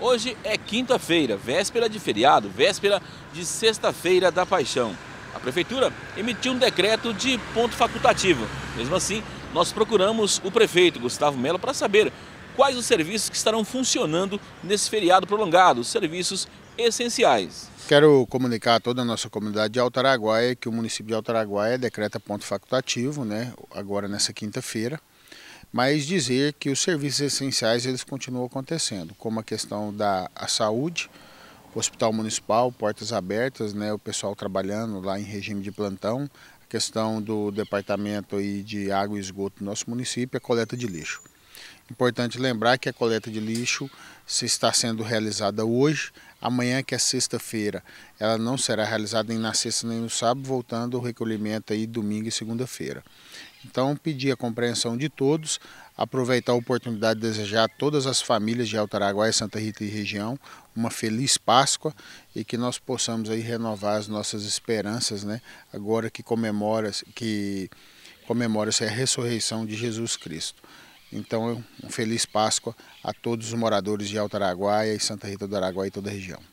Hoje é quinta-feira, véspera de feriado, véspera de sexta-feira da paixão. A prefeitura emitiu um decreto de ponto facultativo. Mesmo assim, nós procuramos o prefeito Gustavo Mello para saber quais os serviços que estarão funcionando nesse feriado prolongado, os serviços essenciais. Quero comunicar a toda a nossa comunidade de Altaraguaia que o município de Altaraguaia decreta ponto facultativo, né, agora nessa quinta-feira mas dizer que os serviços essenciais eles continuam acontecendo, como a questão da a saúde, hospital municipal, portas abertas, né, o pessoal trabalhando lá em regime de plantão, a questão do departamento aí de água e esgoto do nosso município, a coleta de lixo. Importante lembrar que a coleta de lixo se está sendo realizada hoje, amanhã que é sexta-feira. Ela não será realizada nem na sexta nem no sábado, voltando ao recolhimento aí domingo e segunda-feira. Então, pedir a compreensão de todos, aproveitar a oportunidade de desejar a todas as famílias de Alto Araguaia, Santa Rita e região uma feliz Páscoa e que nós possamos aí renovar as nossas esperanças, né? Agora que comemora que comemora-se a ressurreição de Jesus Cristo. Então, um feliz Páscoa a todos os moradores de Alto Araguaia e Santa Rita do Araguaia e toda a região.